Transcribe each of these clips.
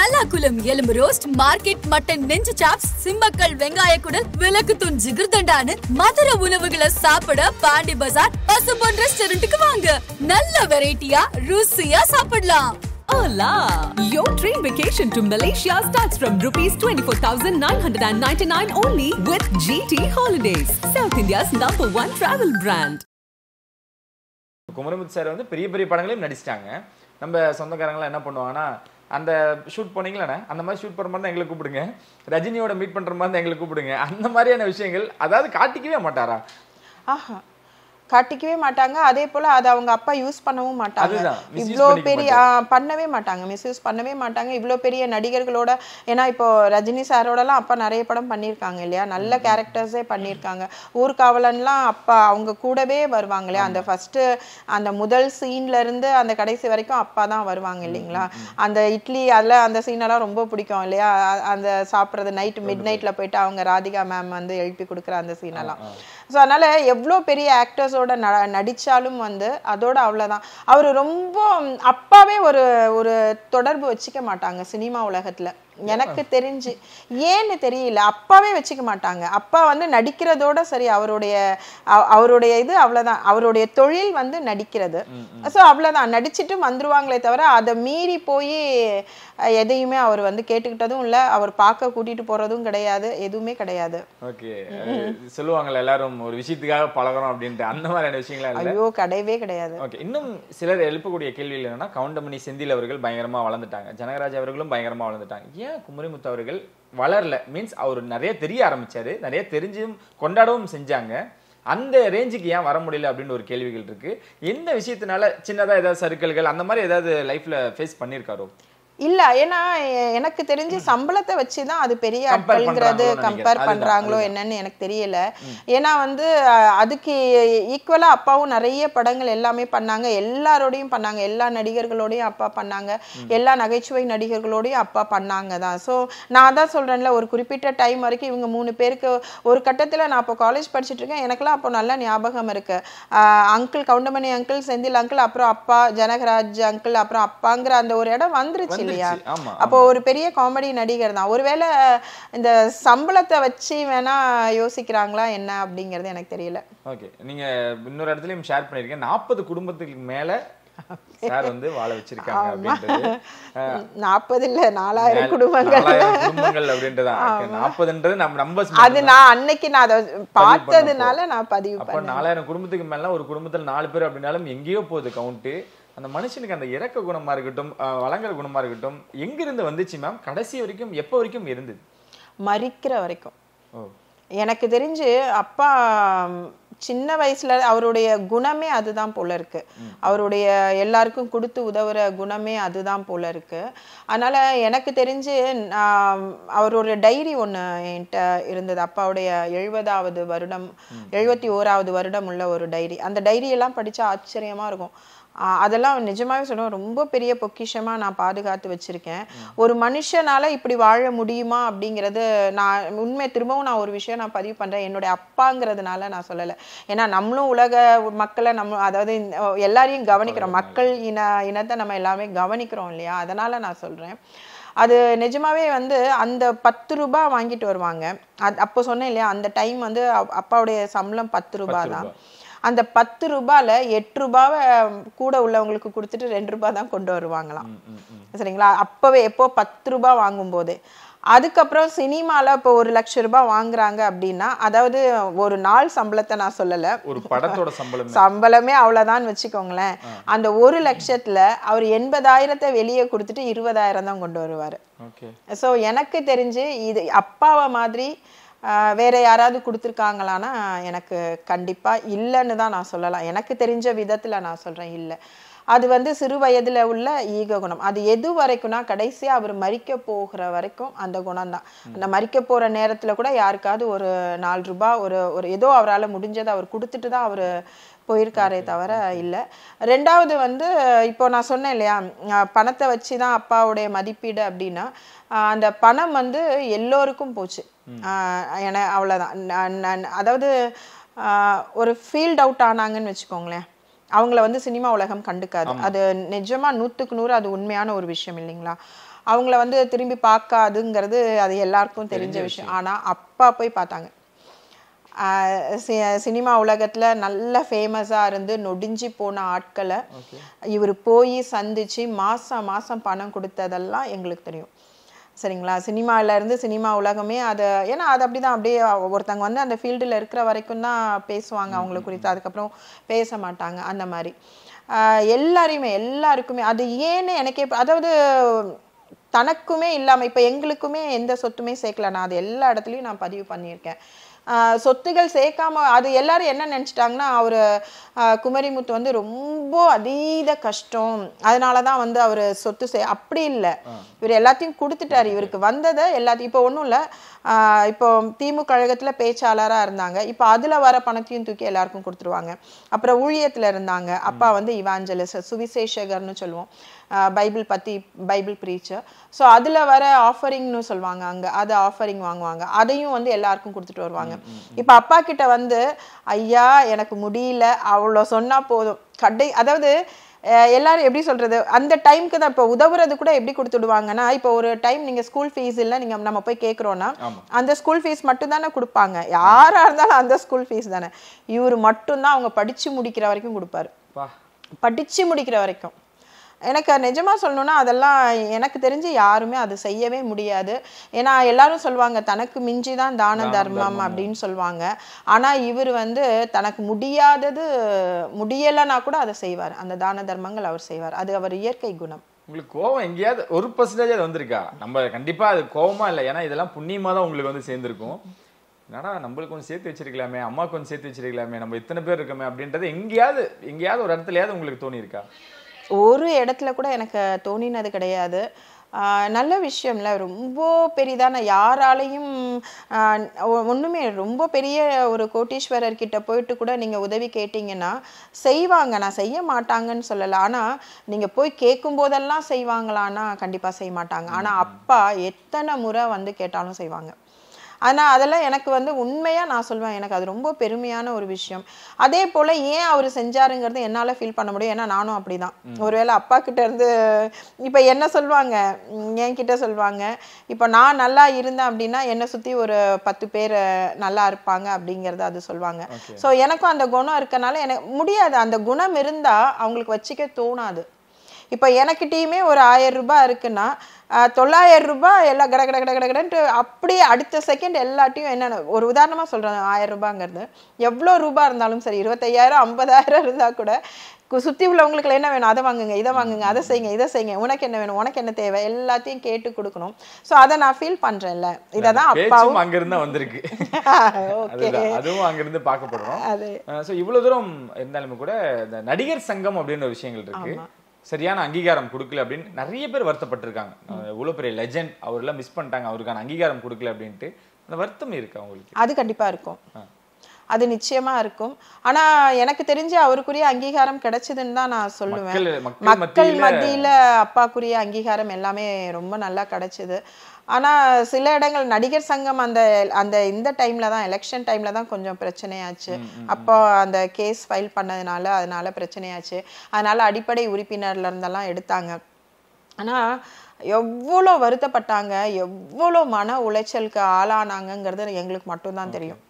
கல்லாக்குளம் எலும்பு roast market mutton நெஞ்சு chops Simmakkal வெங்காய குடல் விளக்கு தூண் ஜிகிர்தண்டானு மதுர உணவுகளை சாப்பிட பாண்டி பசார் பசுபொன் ரெஸ்டாரண்ட்டுக்கு வாங்க நல்ல வெரைட்டியா ருசியா சாப்பிடலாம் Hola! Your train vacation to Malaysia starts from rupees 24,999 only with GT Holidays, South India's number one travel brand. Kumaramuthu sir வந்து பெரிய பெரிய படங்களையும் நடிச்சிட்டாங்க நம்ம சொந்தக்காரங்களாம் என்ன பண்ணுவாங்கன்னா அந்த ஷூட் போனீங்களாண்ணே அந்த மாதிரி ஷூட் பண்ணுற மாதிரி தான் எங்களை கூப்பிடுங்க ரஜினியோட மீட் பண்ணுற மாதிரி தான் எங்களை கூப்பிடுங்க அந்த மாதிரியான விஷயங்கள் அதாவது காட்டிக்கவே மாட்டாரா ஆஹா காட்டிக்கவே மாட்டாங்க அதே போல அதை அவங்க அப்பா யூஸ் பண்ணவும் மாட்டாங்க இவ்வளோ பெரிய பண்ணவே மாட்டாங்க மிஸ்யூஸ் பண்ணவே மாட்டாங்க இவ்வளோ பெரிய நடிகர்களோட ஏன்னா இப்போ ரஜினி சாரோடலாம் அப்பா நிறைய படம் பண்ணியிருக்காங்க இல்லையா நல்ல கேரக்டர்ஸே பண்ணியிருக்காங்க ஊர்காவலன்லாம் அப்பா அவங்க கூடவே வருவாங்க இல்லையா அந்த ஃபஸ்ட்டு அந்த முதல் சீன்லேருந்து அந்த கடைசி வரைக்கும் அப்பா தான் வருவாங்க இல்லைங்களா அந்த இட்லி அதில் அந்த சீனெல்லாம் ரொம்ப பிடிக்கும் இல்லையா அந்த சாப்பிட்றது நைட்டு மிட் நைட்டில் போயிட்டு அவங்க ராதிகா மேம் வந்து எழுப்பி கொடுக்குற அந்த சீனெல்லாம் ஸோ அதனால் எவ்வளோ பெரிய ஆக்டர்ஸோட ந நடித்தாலும் வந்து அதோட அவ்வளோதான் அவர் ரொம்ப அப்பாவே ஒரு ஒரு தொடர்பு வச்சுக்க மாட்டாங்க சினிமா உலகத்தில் எனக்கு தெரிஞ்சு ஏன்னு தெரியல அப்பாவே வச்சுக்க மாட்டாங்க அப்பா வந்து நடிக்கிறதோட சரி அவருடைய அவருடைய இது அவ்வளோதான் அவருடைய தொழில் வந்து நடிக்கிறது ஸோ அவ்வளோதான் நடிச்சுட்டு வந்துருவாங்களே தவிர அதை மீறி போய் எதையுமே அவர் வந்து கேட்டுக்கிட்டதும் இல்லை அவர் பார்க்க கூட்டிட்டு போறதும் கிடையாது எதுவுமே கிடையாது ஓகே சொல்லுவாங்கல்ல எல்லாரும் ஒரு விஷயத்துக்காக பழகிறோம் அப்படின்ட்டு அந்த மாதிரியான விஷயங்களா ஐயோ கிடையவே கிடையாது ஓகே இன்னும் சிலர் எழுப்பக்கூடிய கேள்வி இல்லைன்னா கவுண்டமணி செந்தில் அவர்கள் பயங்கரமா வளர்ந்துட்டாங்க ஜனகராஜ் அவர்களும் பயங்கரமா வளர்ந்துட்டாங்க ஏன் குமரிமுத்து அவர்கள் வளரல மீன்ஸ் அவர் நிறைய தெரிய ஆரம்பிச்சாரு நிறைய தெரிஞ்சும் கொண்டாடவும் செஞ்சாங்க அந்த ரேஞ்சுக்கு ஏன் வர முடியல அப்படின்னு ஒரு கேள்விகள் இருக்குது எந்த விஷயத்தினால சின்னதாக ஏதாவது சர்க்கிள்கள் அந்த மாதிரி ஏதாவது லைஃப்பில் ஃபேஸ் பண்ணியிருக்காரோ இல்ல ஏன்னா எனக்கு தெரிஞ்சு சம்பளத்தை வச்சுதான் அது பெரிய ஆட்கள்ங்கிறது கம்பேர் பண்றாங்களோ என்னன்னு எனக்கு தெரியல ஏன்னா வந்து அதுக்கு ஈக்குவலா அப்பாவும் நிறைய படங்கள் எல்லாமே பண்ணாங்க எல்லாரோடையும் பண்ணாங்க எல்லா நடிகர்களோடையும் அப்பா பண்ணாங்க எல்லா நகைச்சுவை நடிகர்களோடையும் அப்பா பண்ணாங்க தான் ஸோ நான் தான் சொல்றேன்ல ஒரு குறிப்பிட்ட டைம் வரைக்கும் இவங்க மூணு பேருக்கு ஒரு கட்டத்தில் நான் இப்போ காலேஜ் படிச்சுட்டு இருக்கேன் எனக்குலாம் அப்போ நல்லா ஞாபகம் இருக்கு uncle Goundamani uncle Senthil uncle அப்புறம் அப்பா ஜனகராஜ் அங்கிள் அப்புறம் அப்பாங்கிற அந்த ஒரு இடம் வந்துருச்சு இல்லையா அப்போ ஒரு பெரிய காமெடி நடிகர் தான் ஒருவேளை இந்த சம்பளத்தை வச்சு வேணா யோசிக்கிறாங்களா என்ன அப்படிங்கறது எனக்கு தெரியல ஓகே நீங்க இன்னொரு இடத்துலயும் ஷேர் பண்ணிருக்கேன் நாற்பது குடும்பத்துக்கு மேல சார் வந்து வாழ வச்சிருக்காங்க நாற்பது இல்ல நாலாயிரம் குடும்பங்கள் குடும்பங்கள் அப்படின்றதான் நாற்பதுன்றது நம்ம நம்ம அது நான் அன்னைக்கு நான் அதை பார்த்ததுனால நான் பதிவு அப்ப நாலாயிரம் குடும்பத்துக்கு மேல ஒரு குடும்பத்துல நாலு பேர் அப்படின்னாலும் எங்கேயோ போகுது கவுண்ட் அந்த மனுஷனுக்கு அந்த இறக்க குணமாக இருக்கட்டும் வழங்குற குணமாக இருக்கட்டும் எங்கிருந்து வந்துச்சு மேம் கடைசி வரைக்கும் எப்போ வரைக்கும் இருந்தது மறிக்கிற வரைக்கும் எனக்கு தெரிஞ்சு அப்பா சின்ன வயசுல அவருடைய குணமே அதுதான் போல இருக்கு அவருடைய எல்லாருக்கும் கொடுத்து உதவுற குணமே அதுதான் போல இருக்கு அதனால எனக்கு தெரிஞ்சு அவருடைய டைரி ஒன்று என்கிட்ட இருந்தது அப்பாவுடைய எழுபதாவது வருடம் எழுபத்தி ஓராவது வருடம் உள்ள ஒரு டைரி அந்த டைரியெல்லாம் படிச்சா ஆச்சரியமா இருக்கும் அதெல்லாம் நிஜமாவே சொல்லுவோம் ரொம்ப பெரிய பொக்கிஷமாக நான் பாதுகாத்து வச்சுருக்கேன் ஒரு மனுஷனால் இப்படி வாழ முடியுமா அப்படிங்கிறது நான் உண்மை திரும்பவும் நான் ஒரு விஷயம் நான் பதிவு பண்ணுறேன் என்னுடைய அப்பாங்கிறதுனால நான் சொல்லலை ஏன்னா நம்மளும் உலக மக்களை நம்ம அதாவது எல்லாரையும் கவனிக்கிறோம் மக்கள் இன இனத்தை நம்ம எல்லாமே கவனிக்கிறோம் இல்லையா அதனால் நான் சொல்கிறேன் அது நிஜமாவே வந்து அந்த பத்து ரூபா வாங்கிட்டு வருவாங்க அப்போ சொன்னேன் இல்லையா அந்த டைம் வந்து அப்பாவுடைய சம்பளம் பத்து ரூபாய் தான் அந்த பத்து ரூபாயில் எட்டு ரூபாவை கூட உள்ளவங்களுக்கு கொடுத்துட்டு ரெண்டு ரூபா தான் கொண்டு வருவாங்களாம் சரிங்களா அப்போவே எப்போ பத்து ரூபா வாங்கும்போது அதுக்கப்புறம் சினிமால இப்போ ஒரு லட்ச ரூபாய் வாங்குறாங்க அப்படின்னா அதாவது ஒரு நாள் சம்பளத்தை நான் சொல்லலை ஒரு படத்தோட சம்பளம் சம்பளமே அவ்வளவுதான் வச்சுக்கோங்களேன் அந்த ஒரு லட்சத்துல அவர் எண்பதாயிரத்தை வெளியே கொடுத்துட்டு இருபதாயிரம் தான் கொண்டு வருவாரு ஸோ எனக்கு தெரிஞ்சு இது அப்பாவை மாதிரி வேற யாராவது கொடுத்துருக்காங்களான்னா எனக்கு கண்டிப்பாக இல்லைன்னு தான் நான் சொல்லலாம் எனக்கு தெரிஞ்ச விதத்தில் நான் சொல்கிறேன் இல்லை அது வந்து சிறு வயதில் உள்ள ஈக குணம் அது எது வரைக்கும்னா கடைசியாக அவர் மறிக்க போகிற வரைக்கும் அந்த குணம் தான் அந்த மறிக்க போகிற நேரத்தில் கூட யாருக்காவது ஒரு நாலு ரூபாய் ஒரு ஒரு ஏதோ அவரால் முடிஞ்சதை அவர் கொடுத்துட்டு தான் அவர் போயிருக்காரே தவிர இல்லை ரெண்டாவது வந்து இப்போ நான் சொன்னேன் இல்லையா பணத்தை வச்சு தான் அப்பாவுடைய மதிப்பீடு அப்படின்னா அந்த பணம் வந்து எல்லோருக்கும் போச்சு என அவ்வளோதான் அதாவது ஒரு ஃபீல்ட் அவுட் ஆனாங்கன்னு வச்சுக்கோங்களேன் அவங்கள வந்து சினிமா உலகம் கண்டுக்காது அது நிஜமாக நூற்றுக்கு நூறு அது உண்மையான ஒரு விஷயம் இல்லைங்களா அவங்கள வந்து திரும்பி பார்க்காதுங்கிறது அது எல்லாருக்கும் தெரிஞ்ச விஷயம் ஆனால் அப்பா போய் பார்த்தாங்க சினிமா உலகத்தில் நல்ல ஃபேமஸாக இருந்து நொடிஞ்சு போன ஆட்களை இவர் போய் சந்திச்சு மாசம் மாசம் பணம் கொடுத்ததெல்லாம் எங்களுக்கு தெரியும் சரிங்களா சினிமாவிலேருந்து சினிமா உலகமே அதை ஏன்னா அது அப்படி தான் அப்படியே ஒருத்தங்க வந்து அந்த ஃபீல்டில் இருக்கிற வரைக்கும் தான் பேசுவாங்க அவங்கள குறித்து அதுக்கப்புறம் பேச மாட்டாங்க அந்த மாதிரி எல்லாரையுமே எல்லாருக்குமே அது ஏன்னு எனக்கே அதாவது தனக்குமே இல்லாமல் இப்போ எங்களுக்குமே எந்த சொத்துமே சேர்க்கல நான் அது எல்லா இடத்துலையும் நான் பதிவு பண்ணியிருக்கேன் சொத்துகள் சேர்க்காம அது எல்லாரும் என்ன நினச்சிட்டாங்கன்னா அவர் குமரிமுத்து வந்து ரொம்ப அதீத கஷ்டம் அதனால தான் வந்து அவர் சொத்து சே அப்படி இல்லை இவர் எல்லாத்தையும் கொடுத்துட்டார் இவருக்கு வந்ததை எல்லாத்தையும் இப்போ ஒன்றும் இல்லை இப்போ திமுக கழகத்தில் பேச்சாளராக இருந்தாங்க இப்போ அதில் வர பணத்தையும் தூக்கி எல்லாருக்கும் கொடுத்துருவாங்க அப்புறம் ஊழியத்தில் இருந்தாங்க அப்பா வந்து இவாஞ்சலிஸ் சுவிசேஷகர்னு சொல்லுவோம் பைபிள் பற்றி பைபிள் ப்ரீச்சர் ஸோ அதில் வர ஆஃபரிங்னு சொல்லுவாங்க அங்கே அதை ஆஃபரிங் வாங்குவாங்க அதையும் வந்து எல்லாருக்கும் கொடுத்துட்டு வருவாங்க இப்போ அப்பா கிட்ட வந்து ஐயா எனக்கு முடியல அவ்வளோ சொன்னால் போதும் கடை அதாவது எல்லாரும் எப்படி சொல்கிறது அந்த டைமுக்கு தான் இப்போ உதவுறது கூட எப்படி கொடுத்துடுவாங்கன்னா இப்போ ஒரு டைம் நீங்கள் ஸ்கூல் ஃபீஸ் இல்லை நீங்கள் நம்ம போய் கேட்குறோன்னா அந்த ஸ்கூல் ஃபீஸ் மட்டும் தானே கொடுப்பாங்க யாராக இருந்தாலும் அந்த ஸ்கூல் ஃபீஸ் தானே இவர் மட்டும்தான் அவங்க படித்து முடிக்கிற வரைக்கும் கொடுப்பாரு படித்து முடிக்கிற வரைக்கும் எனக்கு நிஜமாக சொல்லணுன்னா அதெல்லாம் எனக்கு தெரிஞ்சு யாருமே அது செய்யவே முடியாது ஏன்னா எல்லாரும் சொல்லுவாங்க தனக்கு மிஞ்சி தான் தான தர்மம் அப்படின்னு சொல்லுவாங்க ஆனால் இவர் வந்து தனக்கு முடியாதது முடியலைன்னா கூட அதை செய்வார் அந்த தான தர்மங்கள் அவர் செய்வார் அது அவர் இயற்கை குணம் உங்களுக்கு கோவம் எங்கேயாவது ஒரு பர்சன்டேஜ் அது வந்திருக்கா நம்ம கண்டிப்பாக அது கோவமா இல்லை ஏன்னா இதெல்லாம் புண்ணியமாக தான் உங்களுக்கு வந்து சேர்ந்துருக்கும் என்னடா நம்மளுக்கு கொஞ்சம் சேர்த்து வச்சிருக்கலாமே அம்மா கொஞ்சம் சேர்த்து வச்சிருக்கலாமே நம்ம இத்தனை பேர் இருக்கோமே அப்படின்றது எங்கேயாவது எங்கேயாவது ஒரு இடத்துலயாவது உங்களுக்கு தோணி இருக்கா ஒரு இடத்துல கூட எனக்கு தோணினது கிடையாது நல்ல விஷயம்ல ரொம்ப பெரிதான யாராலையும் ஒன்றுமே ரொம்ப பெரிய ஒரு கோட்டீஸ்வரர் கிட்ட போயிட்டு கூட நீங்கள் உதவி கேட்டிங்கன்னா செய்வாங்க நான் செய்ய மாட்டாங்கன்னு சொல்லலை ஆனால் நீங்கள் போய் கேட்கும் போதெல்லாம் செய்வாங்களான்னா கண்டிப்பாக செய்ய மாட்டாங்க ஆனால் அப்பா எத்தனை முறை வந்து கேட்டாலும் செய்வாங்க ஆனால் அதெல்லாம் எனக்கு வந்து உண்மையாக நான் சொல்வேன் எனக்கு அது ரொம்ப பெருமையான ஒரு விஷயம் அதே போல் ஏன் அவர் செஞ்சாருங்கிறது என்னால் ஃபீல் பண்ண முடியும் ஏன்னா நானும் அப்படி தான் ஒருவேளை அப்பா கிட்ட இருந்து இப்போ என்ன சொல்லுவாங்க என்கிட்ட சொல்லுவாங்க இப்போ நான் நல்லா இருந்தேன் அப்படின்னா என்னை சுற்றி ஒரு பத்து பேர் நல்லா இருப்பாங்க அப்படிங்கிறத அது சொல்லுவாங்க ஸோ எனக்கும் அந்த குணம் இருக்கனால எனக்கு முடியாது அந்த குணம் இருந்தால் அவங்களுக்கு வச்சுக்க தோணாது இப்போ எனக்கிட்டேயுமே ஒரு ஆயிரம் ரூபாய் இருக்குன்னா தொள்ளாயிரம் ரூபாய் எல்லாம் கட கட கட கடன்ட்டு அப்படியே அடுத்த செகண்ட் எல்லாட்டையும் என்னென்ன ஒரு உதாரணமாக சொல்கிறேன் ஆயிரம் ரூபாங்கிறது எவ்வளோ ரூபா இருந்தாலும் சரி இருபத்தையாயிரம் ஐம்பதாயிரம் இருந்தால் கூட சுற்றி உள்ளவங்களுக்கு என்ன வேணும் அதை வாங்குங்க இதை வாங்குங்க அதை செய்யுங்க இதை செய்யுங்க உனக்கு என்ன வேணும் உனக்கு என்ன தேவை எல்லாத்தையும் கேட்டு கொடுக்கணும் ஸோ அதை நான் ஃபீல் பண்ணுறேன்ல இதை தான் அப்பாவும் அங்கிருந்து வந்திருக்கு அதுவும் அங்கிருந்து பார்க்கப்படுறோம் ஸோ இவ்வளோ தூரம் இருந்தாலுமே கூட இந்த நடிகர் சங்கம் அப்படின்னு ஒரு விஷயங்கள் இருக்கு சரியான அங்கீகாரம் கொடுக்கல அப்படின்னு நிறைய பேர் வருத்தப்பட்டிருக்காங்க இவ்வளோ பெரிய லெஜெண்ட் அவரெல்லாம் மிஸ் பண்ணிட்டாங்க அவருக்கான அங்கீகாரம் கொடுக்கல அப்படின்ட்டு அந்த வருத்தம் இருக்கு அவங்களுக்கு அது கண்டிப்பாக இருக்கும் அது நிச்சயமா இருக்கும் ஆனா எனக்கு தெரிஞ்சு அவருக்குரிய அங்கீகாரம் கிடைச்சதுன்னு தான் நான் சொல்லுவேன் மக்கள் மத்தியில அப்பாக்குரிய அங்கீகாரம் எல்லாமே ரொம்ப நல்லா கிடைச்சது ஆனால் சில இடங்கள் நடிகர் சங்கம் அந்த அந்த இந்த டைமில் தான் எலெக்ஷன் டைமில் தான் கொஞ்சம் பிரச்சனையாச்சு அப்போ அந்த கேஸ் ஃபைல் பண்ணதுனால அதனால பிரச்சனையாச்சு அதனால் அடிப்படை உறுப்பினர்லேருந்தெல்லாம் எடுத்தாங்க ஆனால் எவ்வளோ வருத்தப்பட்டாங்க எவ்வளோ மன உளைச்சலுக்கு ஆளானாங்கங்கிறது எங்களுக்கு மட்டும்தான் தெரியும்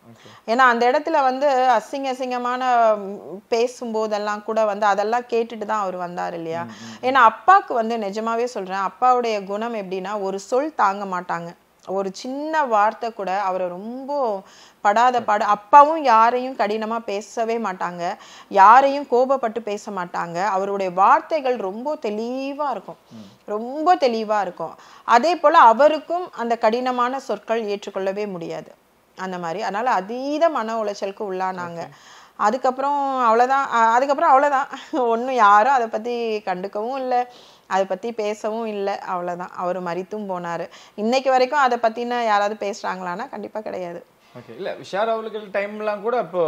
ஏன்னா அந்த இடத்துல வந்து அசிங்க அசிங்கமான பேசும்போதெல்லாம் கூட வந்து அதெல்லாம் கேட்டுட்டு தான் அவர் வந்தார் இல்லையா ஏன்னா அப்பாவுக்கு வந்து நிஜமாவே சொல்கிறேன் அப்பாவுடைய குணம் எப்படின்னா ஒரு சொல் தாங்க மாட்டாங்க ஒரு சின்ன வார்த்தை கூட அவரை ரொம்ப படாத பாடு அப்பாவும் யாரையும் கடினமாக பேசவே மாட்டாங்க யாரையும் கோபப்பட்டு பேச மாட்டாங்க அவருடைய வார்த்தைகள் ரொம்ப தெளிவாக இருக்கும் ரொம்ப தெளிவாக இருக்கும் அதே போல் அவருக்கும் அந்த கடினமான சொற்கள் ஏற்றுக்கொள்ளவே முடியாது அந்த மாதிரி அதனால் அதீத மன உளைச்சலுக்கு உள்ளானாங்க அதுக்கப்புறம் அவ்வளோதான் அதுக்கப்புறம் அவ்வளோதான் ஒன்றும் யாரும் அதை பற்றி கண்டுக்கவும் இல்லை அதை பற்றி பேசவும் இல்லை அவ்வளோதான் அவர் மறித்தும் போனார் இன்னைக்கு வரைக்கும் அதை பற்றின யாராவது பேசுகிறாங்களான்னா கண்டிப்பாக கிடையாது ஓகே இல்லை விஷால் அவர்கள் டைம்லாம் கூட அப்போ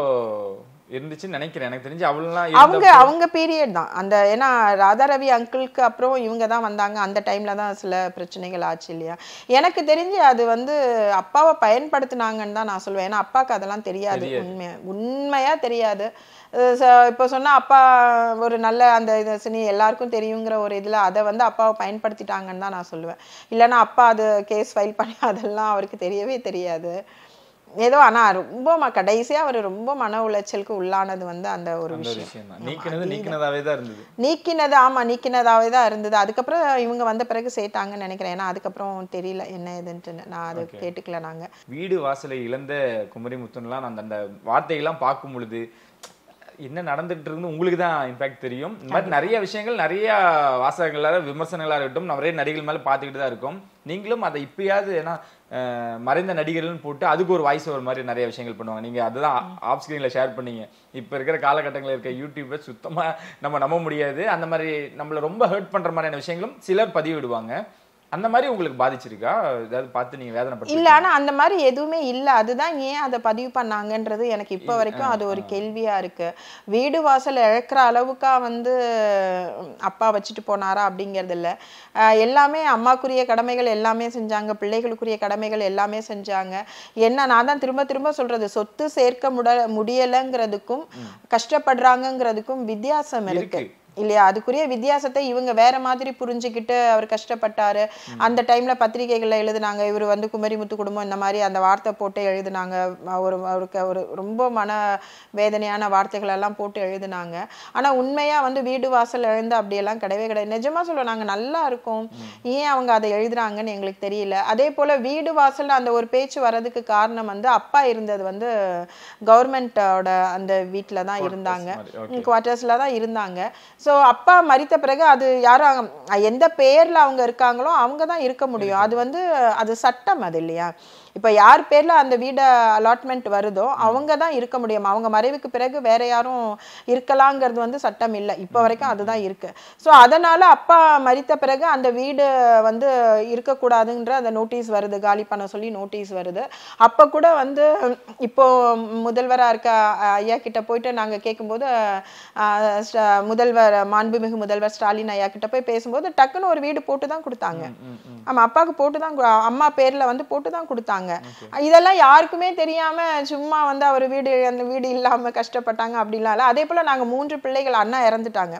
இருந்துச்சுன்னு நினைக்கிறேன் எனக்கு தெரிஞ்சு அவள்லாம் அவங்க அவங்க பீரியட் தான் அந்த ஏன்னா ராதா ரவி அங்கிளுக்கு அப்புறம் இவங்க தான் வந்தாங்க அந்த டைமில் தான் சில பிரச்சனைகள் ஆச்சு இல்லையா எனக்கு தெரிஞ்சு அது வந்து அப்பாவை பயன்படுத்தினாங்கன்னு தான் நான் சொல்லுவேன் ஏன்னா அப்பாவுக்கு அதெல்லாம் தெரியாது உண்மையாக உண்மையாக தெரியாது இப்போ சொன்னால் அப்பா ஒரு நல்ல அந்த இது சினி எல்லாருக்கும் தெரியுங்கிற ஒரு இதில் அதை வந்து அப்பாவை பயன்படுத்திட்டாங்கன்னு தான் நான் சொல்லுவேன் இல்லைனா அப்பா அது கேஸ் ஃபைல் பண்ணி அதெல்லாம் அவருக்கு தெரியவே தெரியாது ஏதோ ஆனா ரொம்ப கடைசியா அவர் ரொம்ப மன உளைச்சலுக்கு உள்ளானது வந்து அந்த ஒரு விஷயம் தான் இருந்தது நீக்கினது ஆமா நீக்கினதாவே தான் இருந்தது அதுக்கப்புறம் இவங்க வந்த பிறகு சேர்த்தாங்கன்னு நினைக்கிறேன் ஏன்னா அதுக்கப்புறம் தெரியல என்ன இதுன்ட்டு நான் அது கேட்டுக்கல நாங்க வீடு வாசலை இழந்த குமரி முத்துன்லாம் அந்த அந்த வார்த்தையெல்லாம் பார்க்கும் பொழுது என்ன நடந்துகிட்டு இருந்து உங்களுக்கு தான் இம்பேக்ட் தெரியும் இந்த மாதிரி நிறைய விஷயங்கள் நிறைய வாசகங்களாக விமர்சனங்களாக இருக்கட்டும் நிறைய நடிகர்கள் மேலே பார்த்துக்கிட்டு தான் இருக்கும் நீங்களும் அதை இப்பயாவது ஏன்னா மறைந்த நடிகர்கள்னு போட்டு அதுக்கு ஒரு வாய்ஸ் ஒரு மாதிரி நிறைய விஷயங்கள் பண்ணுவாங்க நீங்கள் அதுதான் ஆஃப் ஸ்க்ரீனில் ஷேர் பண்ணீங்க இப்போ இருக்கிற காலகட்டங்களில் இருக்க யூடியூப்பை சுத்தமாக நம்ம நம்ப முடியாது அந்த மாதிரி நம்மளை ரொம்ப ஹர்ட் பண்ணுற மாதிரியான விஷயங்களும் சிலர் பதிவிடுவாங்க அந்த மாதிரி உங்களுக்கு பாதிச்சிருக்கா ஏதாவது பார்த்து நீங்க வேதனை இல்ல ஆனா அந்த மாதிரி எதுவுமே இல்ல அதுதான் ஏன் அதை பதிவு பண்ணாங்கன்றது எனக்கு இப்ப வரைக்கும் அது ஒரு கேள்வியா இருக்கு வீடு வாசல் இழக்கிற அளவுக்கா வந்து அப்பா வச்சுட்டு போனாரா அப்படிங்கிறது இல்ல எல்லாமே அம்மாக்குரிய கடமைகள் எல்லாமே செஞ்சாங்க பிள்ளைகளுக்குரிய கடமைகள் எல்லாமே செஞ்சாங்க என்ன நான் தான் திரும்ப திரும்ப சொல்றது சொத்து சேர்க்க முட முடியலைங்கிறதுக்கும் கஷ்டப்படுறாங்கங்கிறதுக்கும் வித்தியாசம் இருக்கு இல்லையா அதுக்குரிய வித்தியாசத்தை இவங்க வேற மாதிரி புரிஞ்சுக்கிட்டு அவர் கஷ்டப்பட்டாரு அந்த டைம்ல பத்திரிகைகள்ல எழுதுனாங்க இவர் வந்து குமரி முத்து குடும்பம் இந்த மாதிரி அந்த வார்த்தை போட்டு எழுதுனாங்க ஒரு அவருக்கு ஒரு ரொம்ப மன வேதனையான வார்த்தைகள் எல்லாம் போட்டு எழுதுனாங்க ஆனா உண்மையா வந்து வீடு வாசல் எழுந்து அப்படியெல்லாம் கிடையவே கிடையாது நிஜமா சொல்லுவோம் நாங்க நல்லா இருக்கோம் ஏன் அவங்க அதை எழுதுறாங்கன்னு எங்களுக்கு தெரியல அதே போல வீடு வாசல் அந்த ஒரு பேச்சு வர்றதுக்கு காரணம் வந்து அப்பா இருந்தது வந்து கவர்மெண்டோட அந்த வீட்டுலதான் தான் இருந்தாங்க குவார்ட்டர்ஸில் தான் இருந்தாங்க ஸோ அப்பா மறித்த பிறகு அது யாரும் எந்த பேரில் அவங்க இருக்காங்களோ அவங்க தான் இருக்க முடியும் அது வந்து அது சட்டம் அது இல்லையா இப்போ யார் பேரில் அந்த வீடு அலாட்மெண்ட் வருதோ அவங்க தான் இருக்க முடியும் அவங்க மறைவுக்கு பிறகு வேற யாரும் இருக்கலாங்கிறது வந்து சட்டம் இல்லை இப்போ வரைக்கும் அதுதான் இருக்குது ஸோ அதனால் அப்பா மறித்த பிறகு அந்த வீடு வந்து இருக்கக்கூடாதுன்ற அந்த நோட்டீஸ் வருது காலி பண்ண சொல்லி நோட்டீஸ் வருது அப்போ கூட வந்து இப்போ முதல்வராக இருக்க ஐயா கிட்ட போயிட்டு நாங்கள் கேட்கும்போது முதல்வர் மாண்புமிகு முதல்வர் ஸ்டாலின் ஐயா கிட்ட போய் பேசும்போது டக்குன்னு ஒரு வீடு போட்டு தான் கொடுத்தாங்க ஆமாம் அப்பாவுக்கு போட்டு தான் அம்மா பேர்ல வந்து போட்டு தான் கொடுத்தாங்க இதெல்லாம் யாருக்குமே தெரியாம சும்மா வந்து அவர் வீடு அந்த வீடு இல்லாம கஷ்டப்பட்டாங்க அப்படிலாம் இல்லை அதே போல நாங்க மூன்று பிள்ளைகள் அண்ணா இறந்துட்டாங்க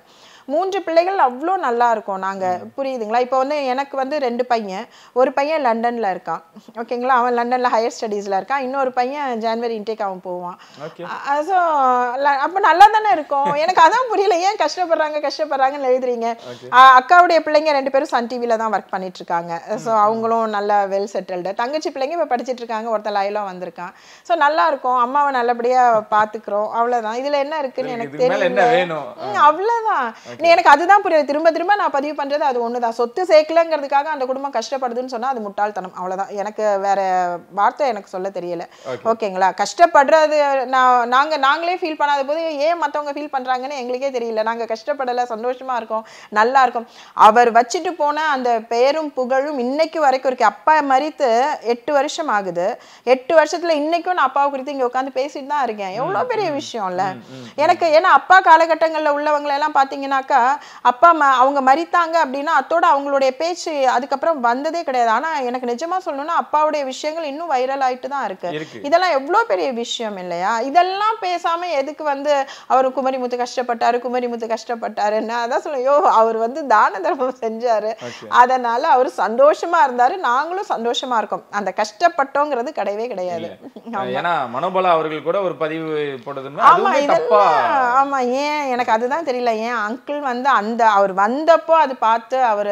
மூன்று பிள்ளைகள் அவ்வளோ நல்லா இருக்கும் நாங்கள் புரியுதுங்களா இப்போ வந்து எனக்கு வந்து ரெண்டு பையன் ஒரு பையன் லண்டனில் இருக்கான் ஓகேங்களா அவன் லண்டனில் ஹையர் ஸ்டடீஸில் இருக்கான் இன்னொரு பையன் ஜான்வரி இன்டேக் அவன் போவான் ஸோ அப்போ நல்லா தானே இருக்கும் எனக்கு அதான் புரியல ஏன் கஷ்டப்படுறாங்க கஷ்டப்படுறாங்கன்னு எழுதுறீங்க அக்காவுடைய பிள்ளைங்க ரெண்டு பேரும் சன் டிவியில் தான் ஒர்க் பண்ணிட்டு இருக்காங்க ஸோ அவங்களும் நல்லா வெல் செட்டில்டு தங்கச்சி பிள்ளைங்க இப்போ படிச்சுட்டு இருக்காங்க ஒருத்தர் லைலாம் வந்திருக்கான் ஸோ நல்லா இருக்கும் அம்மாவை நல்லபடியாக பார்த்துக்கிறோம் அவ்வளோதான் இதில் என்ன இருக்குன்னு எனக்கு தெரியல அவ்வளோதான் நீ எனக்கு அதுதான் புரியுது திரும்ப திரும்ப நான் பதிவு பண்றது அது ஒண்ணுதான் சொத்து சேர்க்கலங்கிறதுக்காக அந்த குடும்பம் கஷ்டப்படுதுன்னு சொன்னா அது முட்டாள்தனம் அவ்வளவுதான் எனக்கு வேற வார்த்தை எனக்கு சொல்ல தெரியல ஓகேங்களா கஷ்டப்படுறது நான் நாங்க நாங்களே ஃபீல் பண்ணாத போது ஏன் மத்தவங்க ஃபீல் பண்றாங்கன்னு எங்களுக்கே தெரியல நாங்க கஷ்டப்படல சந்தோஷமா இருக்கோம் நல்லா இருக்கும் அவர் வச்சுட்டு போன அந்த பெயரும் புகழும் இன்னைக்கு வரைக்கும் இருக்கு அப்பா மறித்து எட்டு வருஷம் ஆகுது எட்டு வருஷத்துல இன்னைக்கும் நான் அப்பாவை குறித்து இங்க உட்காந்து பேசிட்டு தான் இருக்கேன் எவ்வளவு பெரிய விஷயம்ல எனக்கு ஏன்னா அப்பா காலகட்டங்கள்ல உள்ளவங்களை எல்லாம் பாத்தீங்கன்னா அப்படின்னாக்கா அப்பா அம்மா அவங்க மறித்தாங்க அப்படின்னா அத்தோட அவங்களுடைய பேச்சு அதுக்கப்புறம் வந்ததே கிடையாது ஆனால் எனக்கு நிஜமாக சொல்லணும்னா அப்பாவுடைய விஷயங்கள் இன்னும் வைரல் ஆகிட்டு தான் இருக்குது இதெல்லாம் எவ்வளோ பெரிய விஷயம் இல்லையா இதெல்லாம் பேசாமல் எதுக்கு வந்து அவர் குமரி முத்து கஷ்டப்பட்டார் குமரி முத்து கஷ்டப்பட்டாரு நான் அதான் சொல்லுவேன் யோ அவர் வந்து தான தர்மம் செஞ்சார் அதனால் அவர் சந்தோஷமாக இருந்தார் நாங்களும் சந்தோஷமாக இருக்கோம் அந்த கஷ்டப்பட்டோங்கிறது கிடையவே கிடையாது ஏன்னா மனோபலா அவர்கள் கூட ஒரு பதிவு போட்டதுன்னா ஆமா இதெல்லாம் ஆமா ஏன் எனக்கு அதுதான் தெரியல ஏன் அங்கிள் மக்கள் வந்து அந்த அவர் வந்தப்போ அது பார்த்து அவர்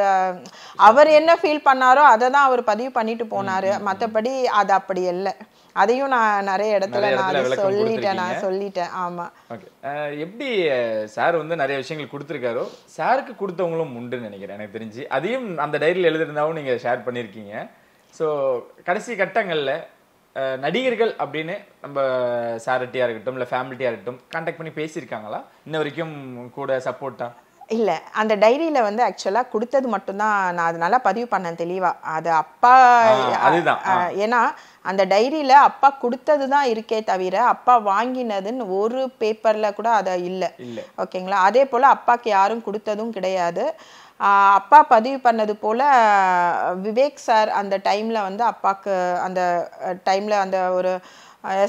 அவர் என்ன ஃபீல் பண்ணாரோ அதை தான் அவர் பதிவு பண்ணிட்டு போனார் மற்றபடி அது அப்படி இல்லை அதையும் நான் நிறைய இடத்துல நான் சொல்லிட்டேன் நான் சொல்லிட்டேன் ஆமா எப்படி சார் வந்து நிறைய விஷயங்கள் கொடுத்துருக்காரோ சாருக்கு கொடுத்தவங்களும் உண்டுன்னு நினைக்கிறேன் எனக்கு தெரிஞ்சு அதையும் அந்த டைரியில் எழுதிருந்தாவும் நீங்கள் ஷேர் பண்ணியிருக்கீங்க ஸோ கடைசி கட்டங்களில் நடிகர்கள் அப்படின்னு நம்ம சாரட்டியா இருக்கட்டும் இல்ல ஃபேமிலிட்டியா இருக்கட்டும் கான்டாக்ட் பண்ணி பேசியிருக்காங்களா இன்ன வரைக்கும் கூட சப்போர்ட்டா இல்லை அந்த டைரியில் வந்து ஆக்சுவலாக கொடுத்தது மட்டும்தான் நான் அதனால பதிவு பண்ணேன் தெளிவாக அது அப்பா அதுதான் ஏன்னா அந்த டைரியில் அப்பா கொடுத்தது தான் இருக்கே தவிர அப்பா வாங்கினதுன்னு ஒரு பேப்பரில் கூட அதை இல்லை ஓகேங்களா அதே போல் அப்பாவுக்கு யாரும் கொடுத்ததும் கிடையாது அப்பா பதிவு பண்ணது போல் விவேக் சார் அந்த டைமில் வந்து அப்பாவுக்கு அந்த டைமில் அந்த ஒரு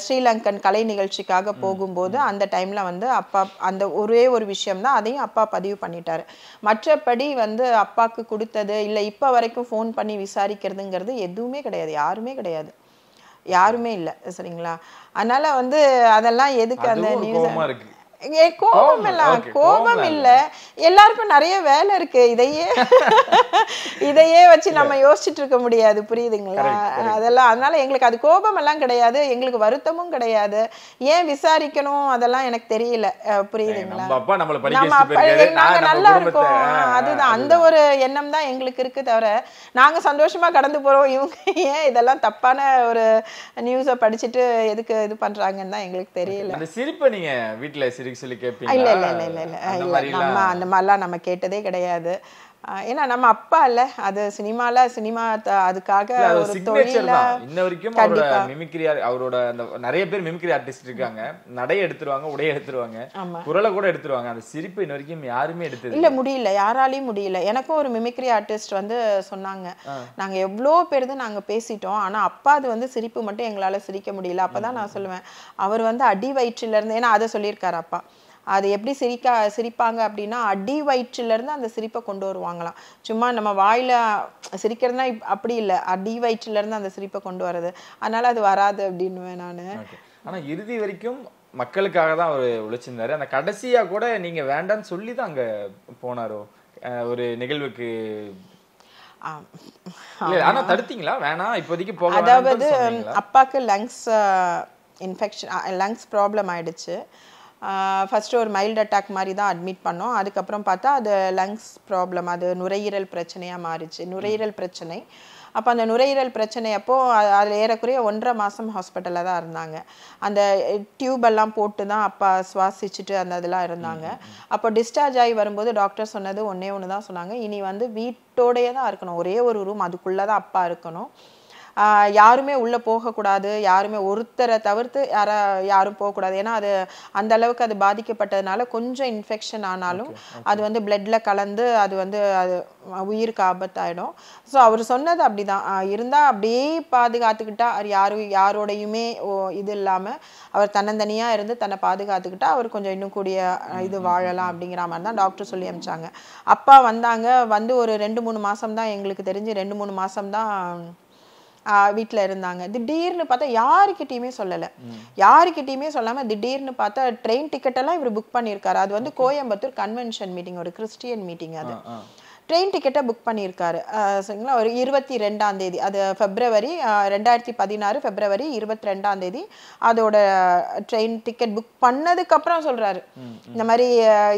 ஸ்ரீலங்கன் கலை நிகழ்ச்சிக்காக போகும்போது அந்த டைமில் வந்து அப்பா அந்த ஒரே ஒரு விஷயம்தான் அதையும் அப்பா பதிவு பண்ணிட்டார் மற்றபடி வந்து அப்பாவுக்கு கொடுத்தது இல்லை இப்போ வரைக்கும் ஃபோன் பண்ணி விசாரிக்கிறதுங்கிறது எதுவுமே கிடையாது யாருமே கிடையாது யாருமே இல்லை சரிங்களா அதனால வந்து அதெல்லாம் எதுக்கு அந்த நியூஸ் கோபம் இல்ல கோபம் இல்ல எல்லாருக்கும் நிறைய வேலை இருக்கு இதையே இதையே வச்சு நம்ம யோசிச்சுட்டு இருக்க முடியாது புரியுதுங்களா அதெல்லாம் அதனால எங்களுக்கு அது கோபம் எல்லாம் கிடையாது எங்களுக்கு வருத்தமும் கிடையாது ஏன் விசாரிக்கணும் அதெல்லாம் எனக்கு தெரியல புரியுதுங்களா நாங்க நல்லா இருக்கோம் அதுதான் அந்த ஒரு எண்ணம் தான் எங்களுக்கு இருக்கு தவிர நாங்க சந்தோஷமா கடந்து போறோம் இவங்க ஏன் இதெல்லாம் தப்பான ஒரு நியூஸை படிச்சுட்டு எதுக்கு இது பண்றாங்கன்னு தான் எங்களுக்கு தெரியல சிரிப்பை நீங்க வீட்டுல சிரி சொல்லி கேட்பீங்க இல்ல இல்ல இல்ல இல்ல இல்ல நம்ம அந்த மாதிரிலாம் நம்ம கேட்டதே கிடையாது ஏன்னா நம்ம அப்பா இல்ல அது சினிமால சினிமா அதுக்காக ஒரு தொழில இன்ன வரைக்கும் அவரோட மிமிக்ரி அவரோட அந்த நிறைய பேர் மிமிக்ரி ஆர்டிஸ்ட் இருக்காங்க நடை எடுத்துருவாங்க உடைய எடுத்துருவாங்க குரலை கூட எடுத்துருவாங்க அந்த சிரிப்பு இன்ன வரைக்கும் யாருமே எடுத்து இல்ல முடியல யாராலையும் முடியல எனக்கும் ஒரு மிமிக்ரி ஆர்டிஸ்ட் வந்து சொன்னாங்க நாங்க எவ்வளோ பேருது நாங்க பேசிட்டோம் ஆனா அப்பா அது வந்து சிரிப்பு மட்டும் எங்களால சிரிக்க முடியல அப்பதான் நான் சொல்லுவேன் அவர் வந்து அடி வயிற்றுல இருந்து ஏன்னா அதை சொல்லியிருக்காரு அப்பா அது எப்படி சிரிக்கா சிரிப்பாங்க அப்படின்னா அடி வயிற்றுலேருந்து அந்த சிரிப்பை கொண்டு வருவாங்களாம் சும்மா நம்ம வாயில் சிரிக்கிறதுனா இப் அப்படி இல்லை அடி வயிற்றுலேருந்து அந்த சிரிப்பை கொண்டு வர்றது அதனால் அது வராது அப்படின்னுவேன் நான் ஆனால் இறுதி வரைக்கும் மக்களுக்காக தான் அவர் உழைச்சிருந்தாரு அந்த கடைசியாக கூட நீங்கள் வேண்டாம்னு சொல்லி தான் அங்கே போனாரோ ஒரு நிகழ்வுக்கு ஆனா தடுத்தீங்களா வேணாம் இப்போதைக்கு போக அதாவது அப்பாவுக்கு லங்ஸ் இன்ஃபெக்ஷன் லங்ஸ் ப்ராப்ளம் ஆயிடுச்சு ஃபஸ்ட்டு ஒரு மைல்டு அட்டாக் மாதிரி தான் அட்மிட் பண்ணோம் அதுக்கப்புறம் பார்த்தா அது லங்ஸ் ப்ராப்ளம் அது நுரையீரல் பிரச்சனையாக மாறிச்சு நுரையீரல் பிரச்சனை அப்போ அந்த நுரையீரல் பிரச்சனை அப்போது அதில் ஏறக்குறைய ஒன்றரை மாதம் ஹாஸ்பிட்டலில் தான் இருந்தாங்க அந்த டியூபெல்லாம் போட்டு தான் அப்பா சுவாசிச்சுட்டு அந்த இதெல்லாம் இருந்தாங்க அப்போ டிஸ்சார்ஜ் ஆகி வரும்போது டாக்டர் சொன்னது ஒன்றே ஒன்று தான் சொன்னாங்க இனி வந்து வீட்டோடையே தான் இருக்கணும் ஒரே ஒரு ரூம் அதுக்குள்ளே தான் அப்பா இருக்கணும் யாருமே உள்ளே போகக்கூடாது யாருமே ஒருத்தரை தவிர்த்து யாரா யாரும் போகக்கூடாது ஏன்னா அது அந்த அளவுக்கு அது பாதிக்கப்பட்டதுனால கொஞ்சம் இன்ஃபெக்ஷன் ஆனாலும் அது வந்து பிளட்ல கலந்து அது வந்து அது உயிருக்கு ஆபத்தாயிடும் ஸோ அவர் சொன்னது அப்படி தான் இருந்தால் அப்படியே பாதுகாத்துக்கிட்டா அவர் யாரும் யாரோடையுமே இது இல்லாமல் அவர் தன்னந்தனியாக இருந்து தன்னை பாதுகாத்துக்கிட்டா அவர் கொஞ்சம் இன்னும் கூடிய இது வாழலாம் அப்படிங்கிற மாதிரி தான் டாக்டர் சொல்லி அமிச்சாங்க அப்பா வந்தாங்க வந்து ஒரு ரெண்டு மூணு மாதம் தான் எங்களுக்கு தெரிஞ்சு ரெண்டு மூணு மாதம் தான் வீட்டில் இருந்தாங்க திடீர்னு பார்த்தா யாருக்கிட்டையுமே சொல்லலை யாருக்கிட்டையுமே சொல்லாமல் திடீர்னு பார்த்தா ட்ரெயின் டிக்கெட்டெல்லாம் இவர் புக் பண்ணியிருக்காரு அது வந்து கோயம்புத்தூர் கன்வென்ஷன் மீட்டிங் ஒரு கிறிஸ்டியன் மீட்டிங் அது ட்ரெயின் டிக்கெட்டை புக் பண்ணியிருக்காரு சரிங்களா ஒரு இருபத்தி ரெண்டாம் தேதி அது ஃபெப்ரவரி ரெண்டாயிரத்தி பதினாறு ஃபெப்ரவரி இருபத்தி ரெண்டாம் தேதி அதோட ட்ரெயின் டிக்கெட் புக் பண்ணதுக்கப்புறம் சொல்கிறாரு இந்த மாதிரி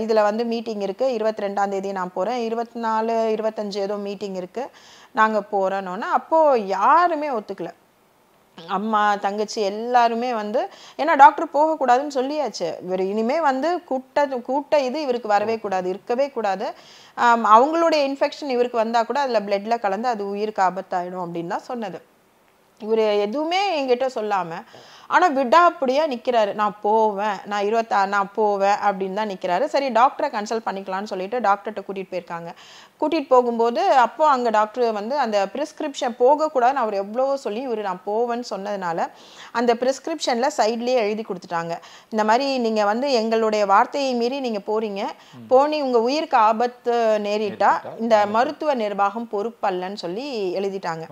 இதில் வந்து மீட்டிங் இருக்குது இருபத்தி ரெண்டாம் தேதி நான் போகிறேன் இருபத்தி நாலு இருபத்தஞ்சு ஏதோ மீட்டிங் இருக்குது நாங்கள் போகிறோன்னொன்னே அப்போது யாருமே ஒத்துக்கலை அம்மா தங்கச்சி எல்லாருமே வந்து ஏன்னா டாக்டர் போகக்கூடாதுன்னு சொல்லியாச்சு இவர் இனிமே வந்து கூட்ட கூட்ட இது இவருக்கு வரவே கூடாது இருக்கவே கூடாது அவங்களுடைய இன்ஃபெக்ஷன் இவருக்கு வந்தால் கூட அதில் பிளட்டில் கலந்து அது உயிருக்கு ஆபத்தாயிடும் அப்படின்லாம் சொன்னது இவர் எதுவுமே என்கிட்ட சொல்லாமல் ஆனால் விடாப்படியாக நிற்கிறாரு நான் போவேன் நான் இருபத்தா நான் போவேன் அப்படின்னு தான் நிற்கிறாரு சரி டாக்டரை கன்சல்ட் பண்ணிக்கலான்னு சொல்லிட்டு டாக்டர்கிட்ட கூட்டிகிட்டு போயிருக்காங்க கூட்டிகிட்டு போகும்போது அப்போ அங்கே டாக்டர் வந்து அந்த ப்ரிஸ்கிரிப்ஷன் போகக்கூடாதுன்னு அவர் எவ்வளோ சொல்லி இவர் நான் போவேன்னு சொன்னதுனால அந்த ப்ரிஸ்கிரிப்ஷனில் சைட்லேயே எழுதி கொடுத்துட்டாங்க இந்த மாதிரி நீங்கள் வந்து எங்களுடைய வார்த்தையை மீறி நீங்கள் போகிறீங்க போனி உங்கள் உயிருக்கு ஆபத்து நேரிட்டா இந்த மருத்துவ நிர்வாகம் பொறுப்பல்லன்னு சொல்லி எழுதிட்டாங்க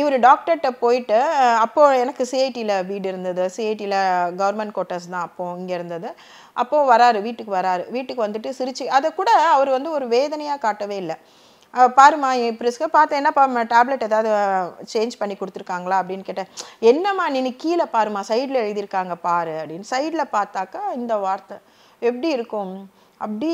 இவர் டாக்டர்கிட்ட போயிட்டு அப்போது எனக்கு சிஐடியில் வீடு இருந்தது சிஐடியில் கவர்மெண்ட் கோட்டர்ஸ் தான் அப்போது இங்கே இருந்தது அப்போது வராரு வீட்டுக்கு வராரு வீட்டுக்கு வந்துட்டு சிரிச்சு அதை கூட அவர் வந்து ஒரு வேதனையாக காட்டவே இல்லை பாருமா என் பிரிஸ்க பார்த்தேன் என்னப்பா டேப்லெட் ஏதாவது சேஞ்ச் பண்ணி கொடுத்துருக்காங்களா அப்படின்னு கேட்டேன் என்னம்மா நீ கீழே பாருமா சைடில் எழுதியிருக்காங்க பாரு அப்படின்னு சைடில் பார்த்தாக்கா இந்த வார்த்தை எப்படி இருக்கும் அப்படி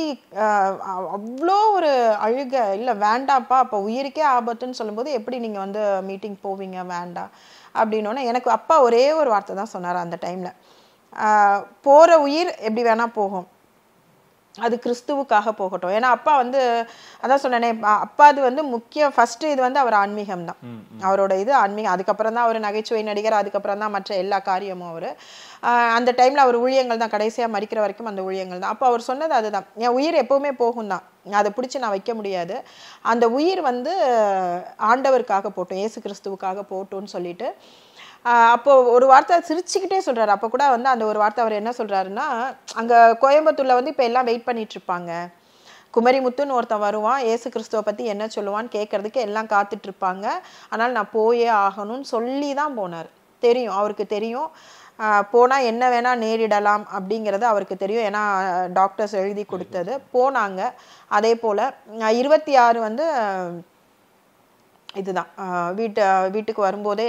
அவ்வளோ ஒரு அழுக இல்லை வேண்டாப்பா அப்போ உயிருக்கே ஆபத்துன்னு சொல்லும்போது எப்படி நீங்கள் வந்து மீட்டிங் போவீங்க வேண்டாம் அப்படின்னோடனே எனக்கு அப்பா ஒரே ஒரு வார்த்தை தான் சொன்னார் அந்த டைமில் போகிற உயிர் எப்படி வேணால் போகும் அது கிறிஸ்துவுக்காக போகட்டும் ஏன்னா அப்பா வந்து அதான் சொன்னேனே அப்பா அது வந்து முக்கிய ஃபர்ஸ்ட் இது வந்து அவர் ஆன்மீகம் தான் அவரோட இது ஆன்மீகம் அதுக்கப்புறம் தான் அவர் நகைச்சுவை நடிகர் அதுக்கப்புறம் தான் மற்ற எல்லா காரியமும் அவர் அந்த டைமில் அவர் ஊழியங்கள் தான் கடைசியாக மறிக்கிற வரைக்கும் அந்த ஊழியங்கள் தான் அப்போ அவர் சொன்னது அதுதான் என் உயிர் எப்போவுமே போகும் தான் அதை பிடிச்சி நான் வைக்க முடியாது அந்த உயிர் வந்து ஆண்டவருக்காக போட்டோம் ஏசு கிறிஸ்துவுக்காக போட்டோன்னு சொல்லிட்டு அப்போது ஒரு வார்த்தை சிரிச்சுக்கிட்டே சொல்கிறாரு அப்போ கூட வந்து அந்த ஒரு வார்த்தை அவர் என்ன சொல்கிறாருன்னா அங்கே கோயம்புத்தூரில் வந்து இப்போ எல்லாம் வெயிட் பண்ணிகிட்ருப்பாங்க குமரிமுத்துன்னு ஒருத்தன் வருவான் ஏசு கிறிஸ்துவை பற்றி என்ன சொல்லுவான்னு கேட்குறதுக்கு எல்லாம் காத்துட்ருப்பாங்க ஆனால் நான் போயே ஆகணும்னு சொல்லி தான் போனார் தெரியும் அவருக்கு தெரியும் போனால் என்ன வேணால் நேரிடலாம் அப்படிங்கிறது அவருக்கு தெரியும் ஏன்னா டாக்டர்ஸ் எழுதி கொடுத்தது போனாங்க அதே போல் இருபத்தி ஆறு வந்து இதுதான் வீட்டு வீட்டுக்கு வரும்போதே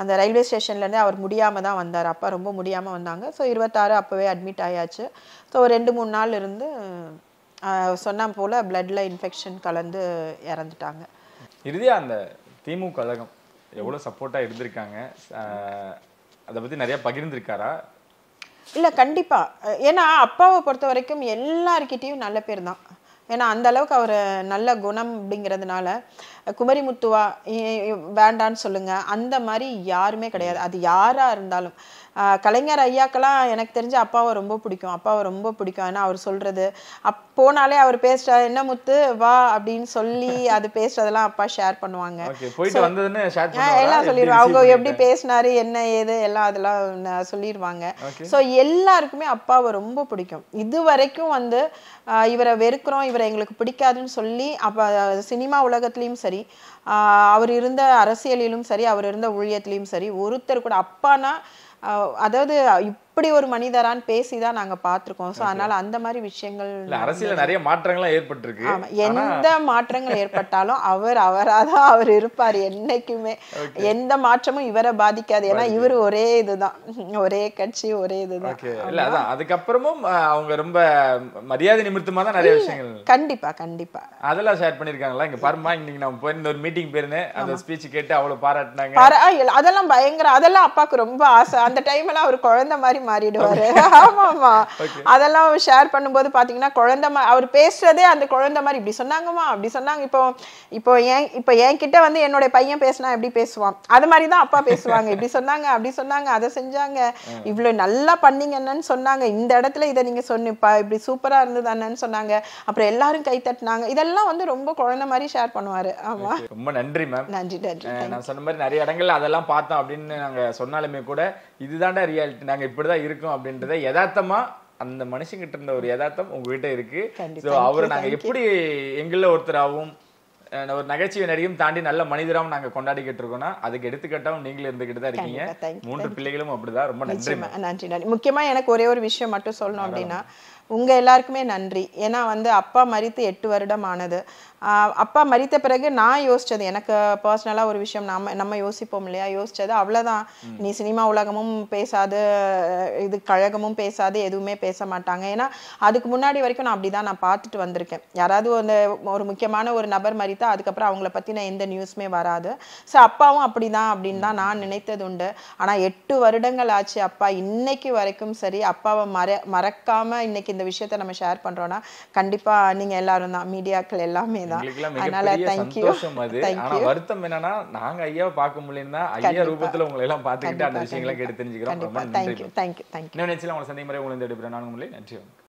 அந்த ரயில்வே ஸ்டேஷன்லேருந்து அவர் முடியாமல் தான் வந்தார் அப்பா ரொம்ப முடியாமல் வந்தாங்க ஸோ இருபத்தாறு அப்போவே அட்மிட் ஆயாச்சு ஸோ ஒரு ரெண்டு மூணு நாள் இருந்து சொன்ன போல் பிளட்டில் இன்ஃபெக்ஷன் கலந்து இறந்துட்டாங்க இறுதியாக அந்த திமுக கழகம் எவ்வளோ சப்போர்ட்டாக இருந்திருக்காங்க அதை பற்றி நிறையா பகிர்ந்துருக்காரா இல்லை கண்டிப்பாக ஏன்னா அப்பாவை பொறுத்த வரைக்கும் எல்லாருக்கிட்டேயும் நல்ல பேர் தான் ஏன்னா அந்த அளவுக்கு அவர் நல்ல குணம் அப்படிங்கிறதுனால முத்துவா வேண்டான்னு சொல்லுங்கள் அந்த மாதிரி யாருமே கிடையாது அது யாராக இருந்தாலும் கலைஞர் ஐயாக்கெல்லாம் எனக்கு தெரிஞ்ச அப்பாவை ரொம்ப பிடிக்கும் அப்பாவை ரொம்ப பிடிக்கும் ஏன்னா அவர் சொல்கிறது அப் போனாலே அவர் பேசுற என்ன முத்து வா அப்படின்னு சொல்லி அது பேசுறதெல்லாம் அப்பா ஷேர் பண்ணுவாங்க எல்லாம் சொல்லிடுவாங்க அவங்க எப்படி பேசினாரு என்ன ஏது எல்லாம் அதெல்லாம் சொல்லிடுவாங்க ஸோ எல்லாருக்குமே அப்பாவை ரொம்ப பிடிக்கும் இது வரைக்கும் வந்து இவரை வெறுக்கிறோம் இவரை எங்களுக்கு பிடிக்காதுன்னு சொல்லி அப்போ சினிமா உலகத்துலேயும் சரி சரி அவர் இருந்த அரசியலிலும் சரி அவர் இருந்த ஊழியத்திலையும் சரி ஒருத்தர் கூட அப்பானா அதாவது அப்படி ஒரு மனிதரான்னு பேசி தான் நாங்க பார்த்துருக்கோம் ஸோ அதனால அந்த மாதிரி விஷயங்கள் அரசியல நிறைய மாற்றங்கள்லாம் ஏற்பட்டிருக்கு எந்த மாற்றங்கள் ஏற்பட்டாலும் அவர் அவராக தான் அவர் இருப்பார் என்னைக்குமே எந்த மாற்றமும் இவரை பாதிக்காது ஏன்னா இவர் ஒரே இதுதான் ஒரே கட்சி ஒரே இதுதான் அதான் அதுக்கப்புறமும் அவங்க ரொம்ப மரியாதை நிமித்தமா தான் நிறைய விஷயங்கள் கண்டிப்பா கண்டிப்பா அதெல்லாம் ஷேர் பண்ணிருக்காங்களா இங்க பாருமா இன்னைக்கு நான் போயிருந்த ஒரு மீட்டிங் போயிருந்தேன் அந்த ஸ்பீச் கேட்டு அவ்வளவு பாராட்டினாங்க அதெல்லாம் பயங்கர அதெல்லாம் அப்பாவுக்கு ரொம்ப ஆசை அந்த டைம்ல அவர் குழந்தை மாதிரி மாறிடுவாரு ஆமா ஆமா அதெல்லாம் ஷேர் பண்ணும்போது பாத்தீங்கன்னா குழந்தை அவர் பேசுறதே அந்த குழந்தை மாதிரி இப்படி சொன்னாங்கம்மா அப்படி சொன்னாங்க இப்போ இப்போ என் இப்போ என்கிட்ட வந்து என்னோட பையன் பேசினா எப்படி பேசுவான் அது மாதிரி தான் அப்பா பேசுவாங்க இப்படி சொன்னாங்க அப்படி சொன்னாங்க அதை செஞ்சாங்க இவ்வளோ நல்லா பண்ணீங்கன்னு சொன்னாங்க இந்த இடத்துல இதை நீங்க சொன்னிப்பா இப்படி சூப்பரா இருந்தது சொன்னாங்க அப்புறம் எல்லாரும் கை தட்டினாங்க இதெல்லாம் வந்து ரொம்ப குழந்தை மாதிரி ஷேர் பண்ணுவாரு ஆமா ரொம்ப நன்றி மேம் நன்றி நன்றி நான் சொன்ன மாதிரி நிறைய இடங்கள்ல அதெல்லாம் பார்த்தோம் அப்படின்னு நாங்க சொன்னாலுமே கூட இதுதான்டா ரியாலிட்டி நாங்கள் இப்படி தான் இருக்கோம் அப்படின்றத யதார்த்தமாக அந்த மனுஷங்கிட்ட இருந்த ஒரு யதார்த்தம் உங்ககிட்ட இருக்கு ஸோ அவர் நாங்கள் எப்படி எங்களில் ஒருத்தராகவும் ஒரு நகைச்சுவை நடிகையும் தாண்டி நல்ல மனிதராகவும் நாங்கள் கொண்டாடிக்கிட்டு இருக்கோம்னா அதுக்கு எடுத்துக்கட்டாவும் நீங்களும் இருந்துக்கிட்டு தான் இருக்கீங்க மூன்று பிள்ளைகளும் அப்படிதான் ரொம்ப நன்றி நன்றி நன்றி முக்கியமாக எனக்கு ஒரே ஒரு விஷயம் மட்டும் சொல்லணும் அப்படின்னா உங்கள் எல்லாருக்குமே நன்றி ஏன்னா வந்து அப்பா மறித்து எட்டு வருடம் ஆனது அப்பா மறித்த பிறகு நான் யோசித்தது எனக்கு பர்சனலாக ஒரு விஷயம் நம்ம நம்ம யோசிப்போம் இல்லையா யோசித்தது அவ்வளோதான் நீ சினிமா உலகமும் பேசாது இது கழகமும் பேசாது எதுவுமே பேச மாட்டாங்க ஏன்னா அதுக்கு முன்னாடி வரைக்கும் நான் அப்படி தான் நான் பார்த்துட்டு வந்திருக்கேன் யாராவது அந்த ஒரு முக்கியமான ஒரு நபர் மறித்தா அதுக்கப்புறம் அவங்கள பற்றி நான் எந்த நியூஸுமே வராது ஸோ அப்பாவும் அப்படி தான் அப்படின்னு தான் நான் நினைத்தது உண்டு ஆனால் எட்டு வருடங்கள் ஆச்சு அப்பா இன்னைக்கு வரைக்கும் சரி அப்பாவை மற மறக்காமல் இன்னைக்கு இந்த விஷயத்தை நம்ம ஷேர் பண்ணுறோன்னா கண்டிப்பாக நீங்கள் எல்லாரும் தான் மீடியாக்கள் எல்லாமே தான் அதனால தேங்க்யூ ஆனா வருத்தம் என்னன்னா நாங்க ஐயா பார்க்க முடியலன்னா ஐயா ரூபத்துல உங்களை எல்லாம் பாத்துக்கிட்டு அந்த விஷயங்களை கேட்டு தெரிஞ்சுக்கிறோம் தேங்க்யூ தேங்க்யூ தேங்க்யூ இன்னும் நினைச்சு உங்களை சந்தை முறை உங்களை எடுப்பேன் நான் உங்களை நன்றி